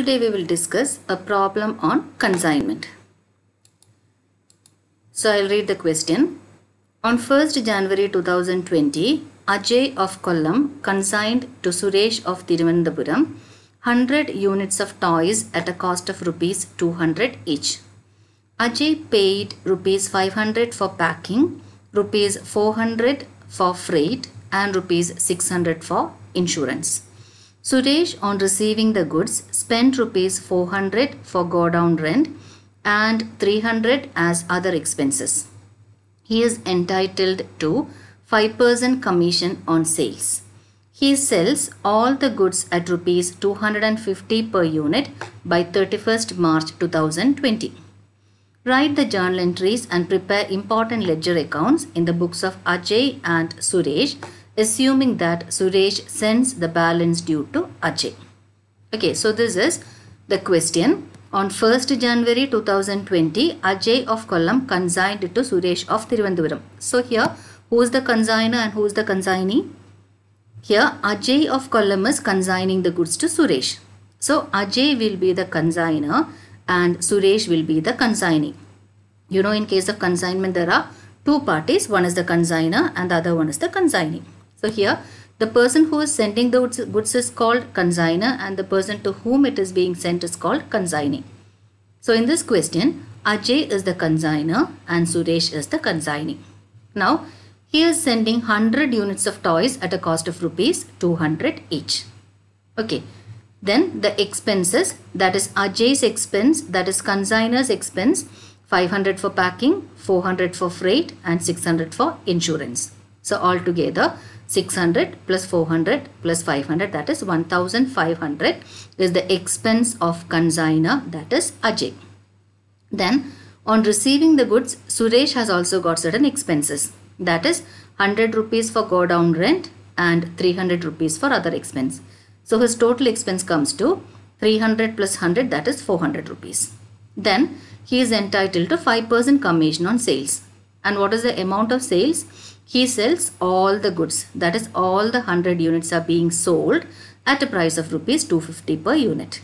Today we will discuss a problem on consignment. So I'll read the question. On 1st January 2020, Ajay of Kollam consigned to Suresh of Thiruvananthapuram 100 units of toys at a cost of rupees 200 each. Ajay paid rupees 500 for packing, rupees 400 for freight and rupees 600 for insurance. Suresh on receiving the goods spent rupees 400 for go down rent and 300 as other expenses. He is entitled to 5% commission on sales. He sells all the goods at rupees 250 per unit by 31st March 2020. Write the journal entries and prepare important ledger accounts in the books of Ajay and Suresh, assuming that Suresh sends the balance due to Ajay. Okay, so this is the question. On 1st January 2020, Ajay of Kollam consigned to Suresh of Thiruvananthapuram. So here, who is the consigner and who is the consignee? Here, Ajay of Kollam is consigning the goods to Suresh. So Ajay will be the consigner and Suresh will be the consignee. You know, in case of consignment, there are two parties. One is the consigner and the other one is the consignee. So here, the person who is sending the goods is called consigner and the person to whom it is being sent is called consignee. So in this question, Ajay is the consigner and Suresh is the consignee. Now, he is sending 100 units of toys at a cost of rupees 200 each. Okay, then the expenses that is Ajay's expense that is consignor's expense 500 for packing, 400 for freight and 600 for insurance. So altogether 600 plus 400 plus 500 that is 1500 is the expense of consigner that is Ajay. Then on receiving the goods Suresh has also got certain expenses that is 100 rupees for go down rent and 300 rupees for other expense. So his total expense comes to 300 plus 100 that is 400 rupees. Then he is entitled to 5% commission on sales. And what is the amount of sales? He sells all the goods, that is all the 100 units are being sold at a price of rupees 250 per unit.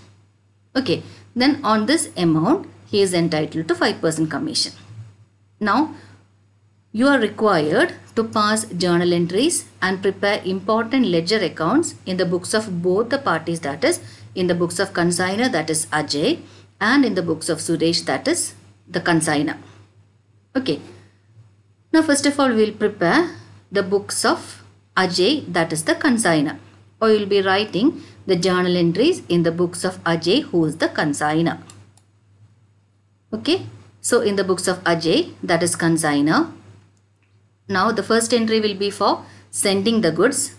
Okay, then on this amount, he is entitled to 5% commission. Now, you are required to pass journal entries and prepare important ledger accounts in the books of both the parties that is in the books of consigner that is Ajay and in the books of Suresh that is the consigner. Okay. Now first of all we will prepare the books of Ajay that is the consigner or you will be writing the journal entries in the books of Ajay who is the consigner. Okay, so in the books of Ajay that is consigner. Now the first entry will be for sending the goods.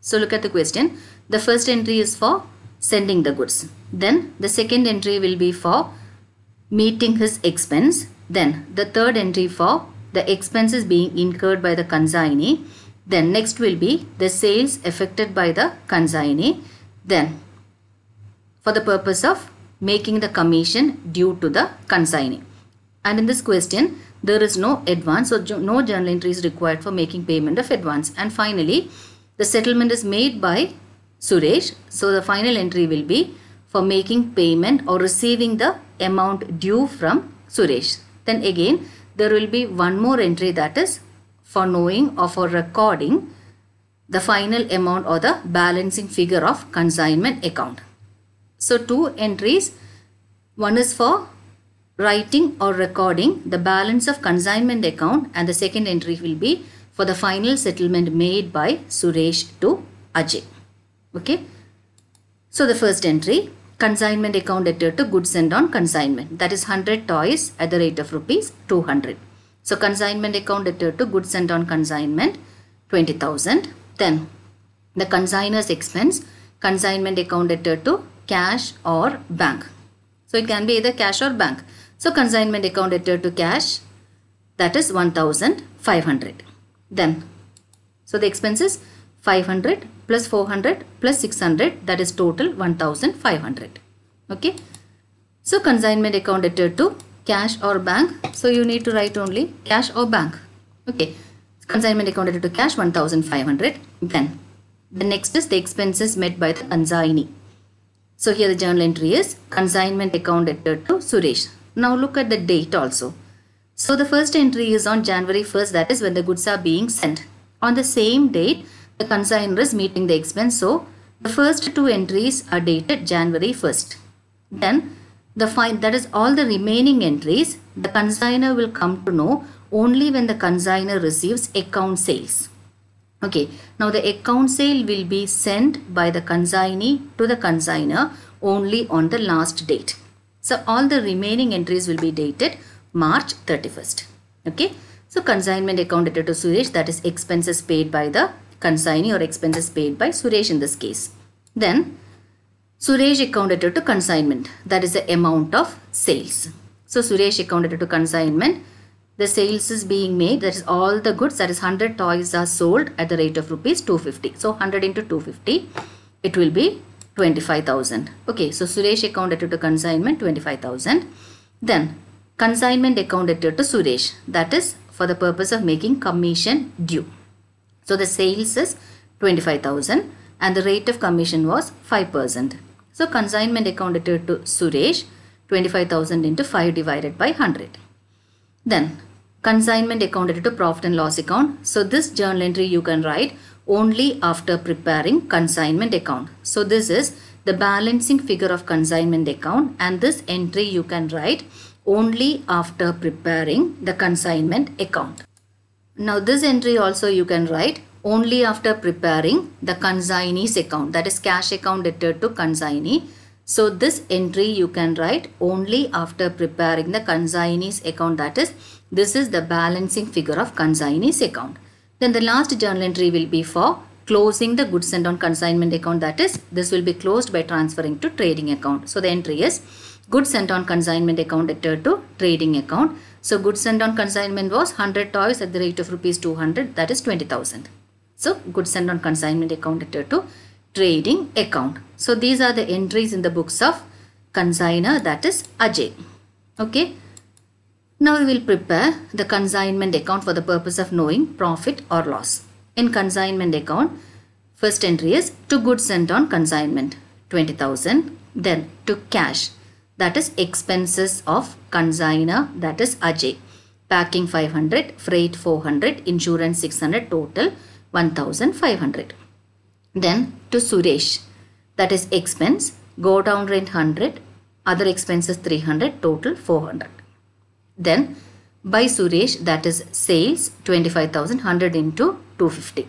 So look at the question. The first entry is for sending the goods. Then the second entry will be for meeting his expense. Then the third entry for the expenses being incurred by the consignee. Then next will be the sales affected by the consignee. Then for the purpose of making the commission due to the consignee. And in this question, there is no advance, so no journal entry is required for making payment of advance. And finally, the settlement is made by Suresh, so the final entry will be for making payment or receiving the amount due from Suresh. Then again, there will be one more entry that is for knowing or for recording the final amount or the balancing figure of consignment account. So two entries, one is for writing or recording the balance of consignment account and the second entry will be for the final settlement made by Suresh to Ajay. Okay. So the first entry consignment account debtor to goods and on consignment. That is 100 toys at the rate of rupees 200. So consignment account debtor to goods and on consignment 20,000. Then the consigner's expense consignment account debtor to cash or bank. So it can be either cash or bank. So consignment account debtor to cash that is 1500. Then so the expense is 500 plus 400 plus 600 that is total 1500 okay so consignment account entered to cash or bank so you need to write only cash or bank okay consignment account entered to cash 1500 then the next is the expenses met by the consignee so here the journal entry is consignment account entered to Suresh now look at the date also so the first entry is on January 1st that is when the goods are being sent on the same date the consignor is meeting the expense. So the first two entries are dated January 1st. Then the fine that is all the remaining entries the consignor will come to know only when the consignor receives account sales. Okay, now the account sale will be sent by the consignee to the consignor only on the last date. So all the remaining entries will be dated March 31st. Okay, so consignment account debtor to Suresh that is expenses paid by the consignee or expenses paid by Suresh in this case. Then Suresh accounted it to consignment that is the amount of sales. So Suresh accounted it to consignment. The sales is being made that is all the goods that is 100 toys are sold at the rate of rupees 250. So 100 into 250 it will be 25,000. Okay so Suresh accounted it to consignment 25,000. Then consignment accounted it to Suresh that is for the purpose of making commission due. So the sales is 25,000 and the rate of commission was 5%. So consignment accounted to Suresh 25,000 into 5 divided by 100. Then consignment accounted to profit and loss account. So this journal entry you can write only after preparing consignment account. So this is the balancing figure of consignment account and this entry you can write only after preparing the consignment account. Now this entry also you can write only after preparing the consignee's account that is cash account debtor to consignee. So this entry you can write only after preparing the consignee's account that is this is the balancing figure of consignee's account. Then the last journal entry will be for closing the goods sent on consignment account that is this will be closed by transferring to trading account. So the entry is goods sent on consignment account debtor to trading account. So goods sent on consignment was 100 toys at the rate of rupees 200 that is 20,000. So goods sent on consignment account to trading account. So these are the entries in the books of consigner that is Ajay. Okay. Now we will prepare the consignment account for the purpose of knowing profit or loss. In consignment account, first entry is to goods sent on consignment 20,000 then to cash that is expenses of consigner that is Ajay. Packing 500, freight 400, insurance 600, total 1500. Then to Suresh that is expense, go down rent 100, other expenses 300, total 400. Then by Suresh that is sales twenty five thousand hundred into 250.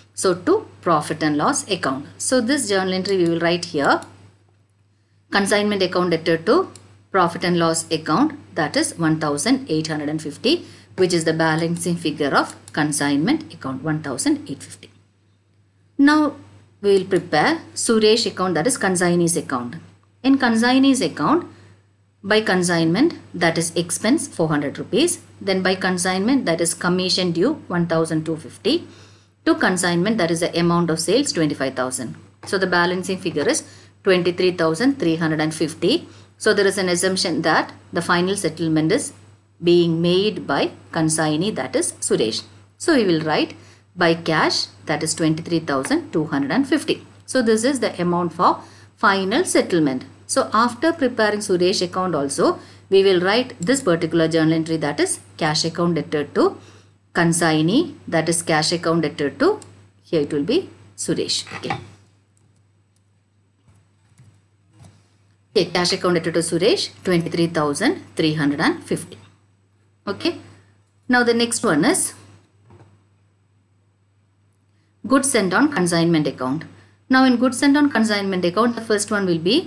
So to profit and loss account. So this journal entry we will write here. Consignment account debtor to profit and loss account that is 1850 which is the balancing figure of consignment account 1850. Now we will prepare Suresh account that is consignee's account. In consignee's account by consignment that is expense 400 rupees then by consignment that is commission due 1250 to consignment that is the amount of sales 25000 so the balancing figure is 23350 so there is an assumption that the final settlement is being made by consignee that is Suresh so we will write by cash that is 23250 so this is the amount for final settlement so after preparing Suresh account also we will write this particular journal entry that is cash account debtor to consignee that is cash account debtor to here it will be Suresh okay okay cash account debtor to Suresh 23,350 okay now the next one is goods sent on consignment account now in goods sent on consignment account the first one will be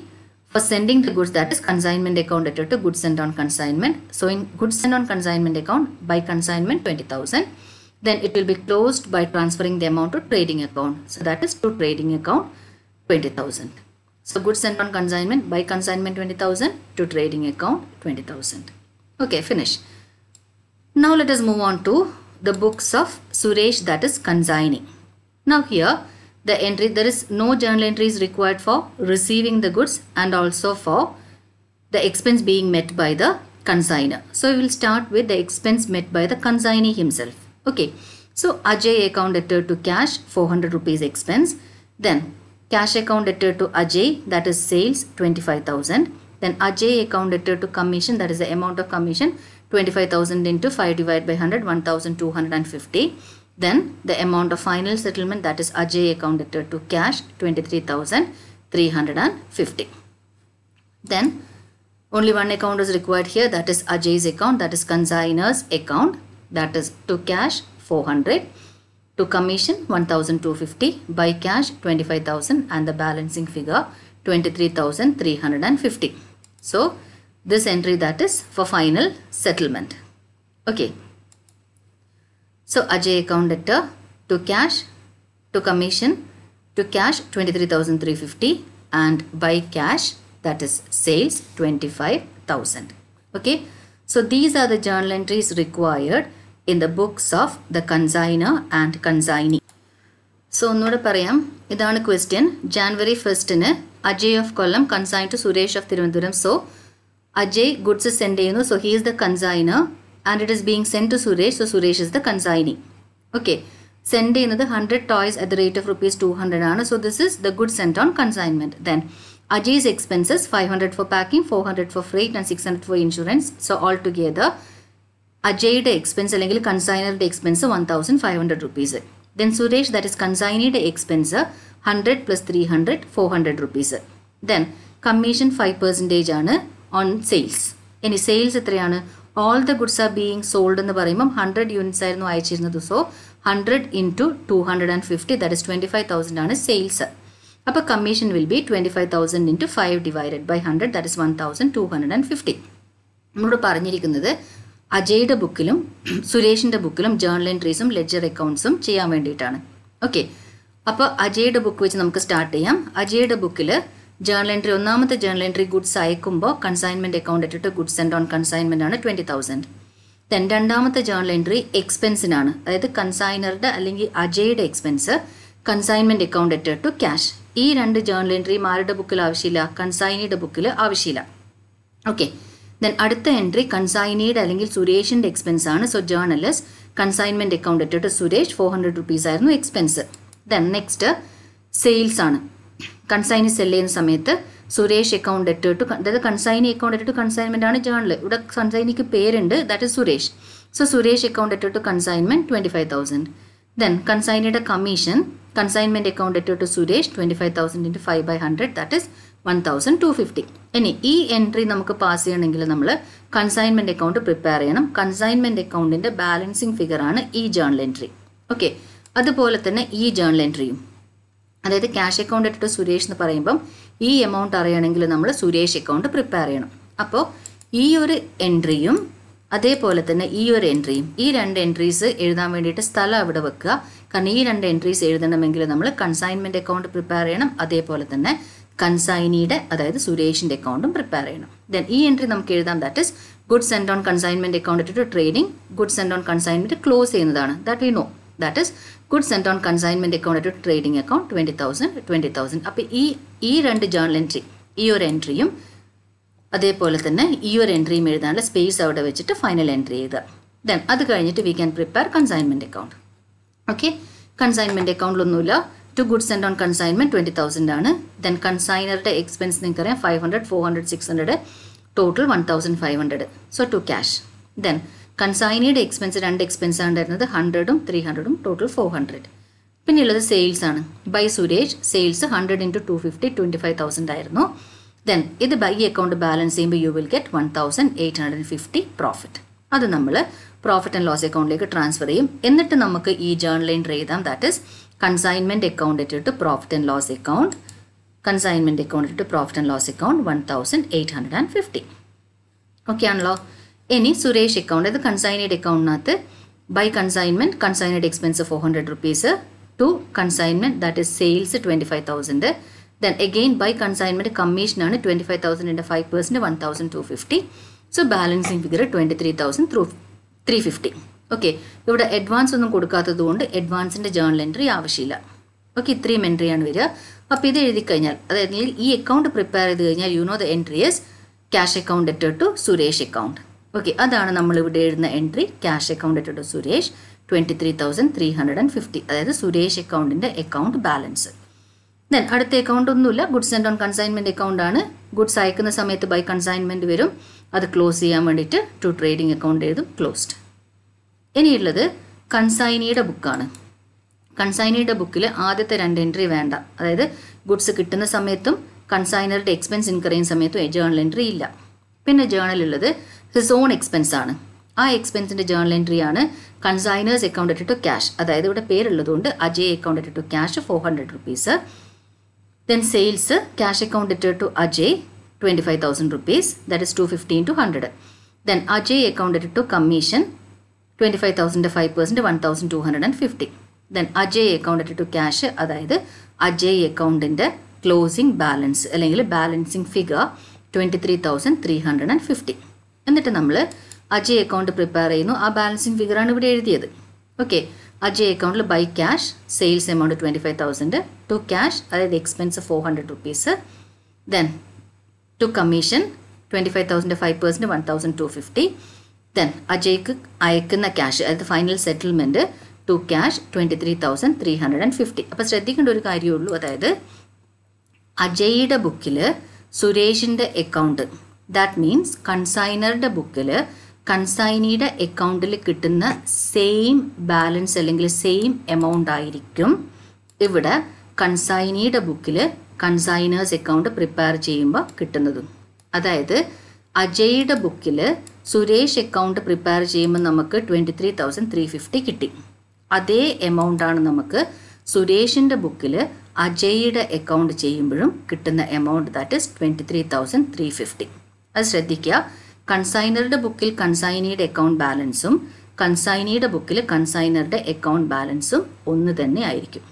for sending the goods that is consignment account related to goods sent on consignment. So in goods sent on consignment account by consignment 20,000 then it will be closed by transferring the amount to trading account. So that is to trading account 20,000. So goods sent on consignment by consignment 20,000 to trading account 20,000. Okay finish. Now let us move on to the books of Suresh that is consigning. Now here the entry there is no journal entry is required for receiving the goods and also for the expense being met by the consignor. So we will start with the expense met by the consignee himself. Okay. So Ajay account debtor to cash 400 rupees expense. Then cash account debtor to Ajay that is sales 25,000. Then Ajay account debtor to commission that is the amount of commission 25,000 into 5 divided by 100 1250. Then the amount of final settlement that is Ajay accounted to cash 23,350. Then only one account is required here that is Ajay's account that is consignor's account that is to cash 400 to commission 1250 by cash 25000 and the balancing figure 23350 so this entry that is for final settlement okay so Ajay account debtor to cash to commission to cash 23,350 and by cash that is sales 25,000. Okay. So these are the journal entries required in the books of the consigner and consignee. So so ഒന്നുകൂടെ പറയാം question. January first, ഫസ്റ്റിന് Ajay of column consigned to Suresh of Thiruvananthapuram So Ajay goods is ചെയ്യുന്നു so he is the consignor and it is being send to Suresh so Suresh is the consignee okay send ചെയ്യുന്നത് hundred toys at the rate of rupees two hundred ആണ് so this is the good send on consignment then Ajay's expenses 500 for packing, 400 for freight and 600 for insurance. So altogether അജയുടെ expense അല്ലെങ്കിൽ കൺസൈനറുടെ expense one thousand five hundred rupees then Suresh that is കൺസൈനിയുടെ expense hundred plus three hundred four hundred rupees then commission five percentage ആണ് on sales ഇനി sales എത്രയാണ് all the goods are being sold എന്ന് പറയുമ്പം hundred units ആയിരുന്നു അയച്ചിരുന്നത് so hundred into two hundred and fifty that is twenty five thousand ആണ് sales അപ്പോൾ commission will be twenty five thousand into five divided by hundred that is one thousand two hundred and fifty നമ്മളോട് പറഞ്ഞിരിക്കുന്നത് അജയുടെ ബുക്കിലും സുരേഷിൻ്റെ ബുക്കിലും journal എൻട്രീസും ledger അക്കൗണ്ട്സും ചെയ്യാൻ വേണ്ടിയിട്ടാണ് okay അപ്പോൾ അജയുടെ book വെച്ച് നമുക്ക് start ചെയ്യാം അജയുടെ ബുക്കിൽ ജേണൽ എൻട്രി ഒന്നാമത്തെ ജേണൽ എൻട്രി ഗുഡ്സ് അയക്കുമ്പോൾ കൺസൈൻമെൻറ്റ് അക്കൗണ്ട് ഇട്ടിട്ട് ഗുഡ്സ് ആൻഡ് ഓൺ കൺസൈൻമെൻ്റ് ആണ് ട്വൻറ്റി തൗസൻഡ് ദെൻ രണ്ടാമത്തെ ജേണൽ എൻട്രി എക്സ്പെൻസിനാണ് അതായത് കൺസൈനറുടെ അല്ലെങ്കിൽ അജയുടെ എക്സ്പെൻസ് കൺസൈൻമെൻറ്റ് അക്കൗണ്ട് ഇട്ടിട്ട് ക്യാഷ് ഈ രണ്ട് ജേണൽ എൻട്രി ആരുടെ ബുക്കിൽ ആവശ്യമില്ല കൺസൈനിയുടെ ബുക്കിൽ ആവശ്യമില്ല ഓക്കെ ദെൻ അടുത്ത എൻട്രി കൺസൈനിയുടെ അല്ലെങ്കിൽ സുരേഷിൻ്റെ എക്സ്പെൻസ് ആണ് സോ ജേണലിസ് കൺസൈൻമെൻറ്റ് അക്കൗണ്ട് ഇട്ടിട്ട് സുരേഷ് ഫോർ ഹൺഡ്രഡ് റുപ്പീസ് ആയിരുന്നു എക്സ്പെൻസ് ദെൻ നെക്സ്റ്റ് സെയിൽസ് ആണ് കൺസൈനി സെല്ല് ചെയ്യുന്ന സമയത്ത് സുരേഷ് അക്കൗണ്ട് ഇട്ടിട്ട് അതായത് കൺസൈനി അക്കൗണ്ട് ഇട്ടിട്ട് കൺസൈൻമെന്റ് ആണ് ജേണൽ ഇവിടെ കൺസൈനിക്ക് പേരുണ്ട് that is Suresh so Suresh account ഇട്ടിട്ട് consignment twenty five thousand then കൺസൈനിയുടെ കമ്മീഷൻ കൺസൈൻമെന്റ് അക്കൗണ്ട് ഇട്ടിട്ട് Suresh twenty five thousand into five by hundred that is one thousand two fifty ഇനി ഈ എൻട്രി നമുക്ക് പാസ് ചെയ്യണമെങ്കിൽ നമ്മൾ കൺസൈൻമെന്റ് അക്കൗണ്ട് പ്രിപ്പയർ ചെയ്യണം കൺസൈൻമെൻറ്റ് അക്കൗണ്ടിൻ്റെ ബാലൻസിങ് ആണ് ഈ ജേണൽ എൻട്രി ഓക്കെ അതുപോലെ തന്നെ ഈ ജേണൽ എൻട്രിയും അതായത് ക്യാഷ് അക്കൗണ്ട് ഇട്ടിട്ട് സുരേഷ് എന്ന് പറയുമ്പം ഈ എമൗണ്ട് അറിയണമെങ്കിൽ നമ്മൾ സുരേഷ് അക്കൗണ്ട് പ്രിപ്പയർ ചെയ്യണം അപ്പോൾ ഈ ഒരു എൻട്രിയും അതേപോലെ തന്നെ ഈ ഒരു എൻട്രിയും ഈ രണ്ട് എൻട്രീസ് എഴുതാൻ വേണ്ടിയിട്ട് സ്ഥലം അവിടെ വെക്കുക കാരണം ഈ രണ്ട് എൻട്രീസ് എഴുതണമെങ്കിൽ നമ്മൾ കൺസൈൻമെൻറ്റ് അക്കൗണ്ട് പ്രിപ്പയർ ചെയ്യണം അതേപോലെ തന്നെ കൺസൈനിയുടെ അതായത് സുരേഷിൻ്റെ അക്കൗണ്ടും പ്രിപ്പയർ ചെയ്യണം ദെൻ ഈ എൻട്രി നമുക്ക് എഴുതാം that is goods and on consignment account ഇട്ടിട്ട് trading goods and on consignment close ചെയ്യുന്നതാണ് that we know that is goods and on consignment account to trading account twenty thousand twenty thousand അപ്പോൾ ഈ ഈ രണ്ട് journal entry ഈ ഒരു എൻട്രിയും അതേപോലെ തന്നെ ഈ ഒരു എൻട്രിയും എഴുതാനുള്ള സ്പേസ് അവിടെ വെച്ചിട്ട് ഫൈനൽ എൻട്രി ചെയ്ത് ദെൻ അത് കഴിഞ്ഞിട്ട് we can prepare consignment account okay consignment അക്കൗണ്ടിലൊന്നുമില്ല to goods and on consignment twenty thousand ആണ് ദെൻ കൺസൈനറുടെ എക്സ്പെൻസ് നിങ്ങൾക്കറിയാം five hundred four hundred six hundred total one thousand five hundred so to cash then കൺസൈനിയുടെ expense രണ്ട് എക്സ്പെൻസാണ് ഉണ്ടായിരുന്നത് ഹൺഡ്രഡും three ഹൺഡ്രഡും ടോട്ടൽ ഫോർ ഹൺഡ്രഡ് പിന്നെയുള്ളത് സെയിൽസ് ആണ് by Suresh sales hundred into two fifty twenty five thousand ആയിരുന്നു ദെൻ ഇത് ബൈ അക്കൗണ്ട് ബാലൻസ് ചെയ്യുമ്പോൾ U will get one thousand eight hundred and fifty profit അത് നമ്മൾ പ്രോഫിറ്റ് ആൻഡ് ലോസ് അക്കൗണ്ടിലേക്ക് transfer ചെയ്യും എന്നിട്ട് നമുക്ക് ഈ ജേർണൽ എൻട്രി എഴുതാം ദാറ്റ് ഇസ് കൺസൈൻമെൻറ്റ് അക്കൗണ്ട് ഇട്ടിട്ട് profit and loss account consignment account ഇട്ടിട്ട് profit and loss account one thousand eight hundred and fifty okay ആണല്ലോ ഇനി സുരേഷ് അക്കൗണ്ട് അത് കൺസൈനേഡ് അക്കൗണ്ടിനകത്ത് by consignment consigned expense four hundred rupees to consignment that is sales twenty five thousand then again by consignment കമ്മീഷനാണ് twenty five തൗസൻഡിന്റെ five percent one thousand two fifty so balancing figure twenty three thousand three three fifty okay ഇവിടെ advance ഒന്നും കൊടുക്കാത്തത് കൊണ്ട് അഡ്വാൻസിന്റെ journal entry ആവശ്യമില്ല okay ഇത്രയും എൻട്രിയാണ് വരിക അപ്പോൾ ഇത് എഴുതി കഴിഞ്ഞാൽ അതായത് ഈ അക്കൗണ്ട് പ്രിപ്പയർ ചെയ്ത് കഴിഞ്ഞാൽ you know the entry is cash account എറ്റർ ടു സുരേഷ് അക്കൗണ്ട് ഓക്കെ അതാണ് നമ്മളിവിടെ എഴുതുന്ന എൻട്രി ക്യാഷ് അക്കൗണ്ട് ഇട്ടിട്ട് Suresh twenty three thousand three hundred and fifty അതായത് സുരേഷ് അക്കൗണ്ടിൻ്റെ അക്കൗണ്ട് ബാലൻസ് ദെൻ അടുത്ത അക്കൗണ്ട് ഒന്നുമില്ല ഗുഡ്സ് ആൻഡ് ഓൺ കൺസൈൻമെൻറ്റ് അക്കൗണ്ടാണ് ഗുഡ്സ് അയക്കുന്ന സമയത്ത് ബൈ കൺസൈൻമെൻറ്റ് വരും അത് ക്ലോസ് ചെയ്യാൻ വേണ്ടിയിട്ട് ടു ട്രേഡിംഗ് അക്കൗണ്ട് എഴുതും ക്ലോസ്ഡ് ഇനിയുള്ളത് കൺസൈനിയുടെ ബുക്കാണ് കൺസൈനിയുടെ ബുക്കിൽ ആദ്യത്തെ രണ്ട് എൻട്രി വേണ്ട അതായത് ഗുഡ്സ് കിട്ടുന്ന സമയത്തും കൺസൈനറുടെ എക്സ്പെൻസ് ഇൻകറിയുന്ന സമയത്തും ജേണൽ എൻട്രി ഇല്ല പിന്നെ ജേണലുള്ളത് ഹിസ് ഓൺ എക്സ്പെൻസ് ആണ് ആ എക്സ്പെൻസിൻ്റെ ജേണൽ എൻട്രി ആണ് കൺസൈനേഴ്സ് അക്കൗണ്ട് ടു ക്യാഷ് അതായത് ഇവിടെ പേരുള്ളതുകൊണ്ട് Ajay account to cash four hundred rupees then sales cash account to Ajay twenty five thousand rupees that is two fifteen two hundred then Ajay account to commission twenty five thousand five percent one thousand two hundred and fifty then Ajay account to cash അതായത് അജയ് അക്കൗണ്ടിൻ്റെ closing balance അല്ലെങ്കിൽ balancing figure twenty three thousand three hundred and fifty എന്നിട്ട് നമ്മൾ Ajay account prepare ചെയ്യുന്നു ആ balancing ഫിഗറാണ് ഇവിടെ എഴുതിയത് okay Ajay അക്കൗണ്ടിൽ by cash sales amount twenty five thousand to cash അതായത് expense four hundred rupees then to commission twenty five thousand five percent one thousand two fifty then അജയ്ക്ക് അയക്കുന്ന ക്യാഷ് അതായത് final settlement to cash twenty three thousand three hundred and fifty അപ്പോൾ ശ്രദ്ധിക്കേണ്ട ഒരു കാര്യമേ ഉള്ളൂ അതായത് അജയ്യുടെ ബുക്കിൽ സുരേഷിൻ്റെ അക്കൗണ്ട് ദാറ്റ് മീൻസ് കൺസൈനറുടെ ബുക്കിൽ കൺസൈനിയുടെ അക്കൗണ്ടിൽ കിട്ടുന്ന സെയിം ബാലൻസ് അല്ലെങ്കിൽ സെയിം എമൗണ്ട് ആയിരിക്കും ഇവിടെ കൺസൈനിയുടെ ബുക്കിൽ കൺസൈനേഴ്സ് അക്കൗണ്ട് പ്രിപ്പയർ ചെയ്യുമ്പോൾ കിട്ടുന്നതും അതായത് അജയ്യുടെ ബുക്കിൽ സുരേഷ് അക്കൗണ്ട് പ്രിപ്പയർ ചെയ്യുമ്പോൾ നമുക്ക് twenty three thousand three fifty കിട്ടി അതേ എമൗണ്ടാണ് നമുക്ക് സുരേഷിൻ്റെ ബുക്കിൽ അജയ്യുടെ അക്കൗണ്ട് ചെയ്യുമ്പോഴും കിട്ടുന്ന amount that is twenty three thousand three fifty അത് ശ്രദ്ധിക്കുക കൺസൈനറുടെ ബുക്കിൽ കൺസൈനിയുടെ അക്കൗണ്ട് ബാലൻസും കൺസൈനിയുടെ ബുക്കിൽ കൺസൈനറുടെ അക്കൗണ്ട് ബാലൻസും ഒന്ന് തന്നെ ആയിരിക്കും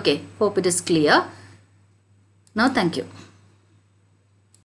okay hope it is clear no thank U